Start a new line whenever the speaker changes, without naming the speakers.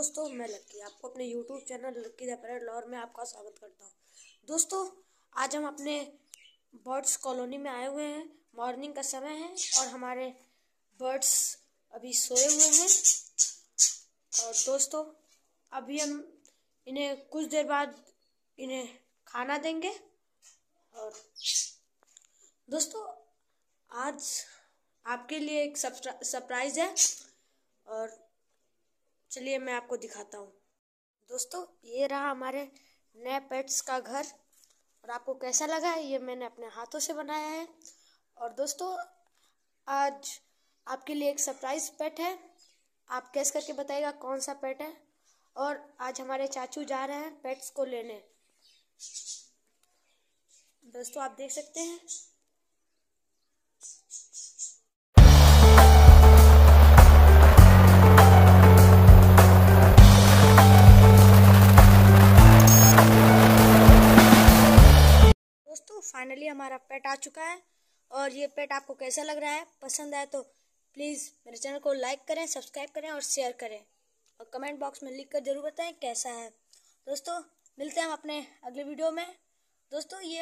दोस्तों मैं लक्की आपको अपने YouTube channel Lucky the parrot लॉर में आपका स्वागत करता हूँ दोस्तों आज हम अपने बर्ड्स कॉलोनी में आए हुए हैं मॉर्निंग का समय है और हमारे बर्ड्स अभी सोए हुए हैं और दोस्तों अभी हम इन्हें कुछ देर बाद इन्हें खाना देंगे और दोस्तों आज आपके लिए एक सरप्राइज़ है चलिए मैं आपको दिखाता हूँ दोस्तों ये रहा हमारे नए पेट्स का घर और आपको कैसा लगा है ये मैंने अपने हाथों से बनाया है और दोस्तों आज आपके लिए एक सरप्राइज पेट है आप कैस करके बताइएगा कौन सा पेट है और आज हमारे चाचू जा रहे हैं पेट्स को लेने दोस्तों आप देख सकते हैं फाइनली हमारा पेट आ चुका है और ये पेट आपको कैसा लग रहा है पसंद आए तो प्लीज़ मेरे चैनल को लाइक करें सब्सक्राइब करें और शेयर करें और कमेंट बॉक्स में लिख कर ज़रूर बताएं कैसा है दोस्तों मिलते हैं हम अपने अगले वीडियो में दोस्तों ये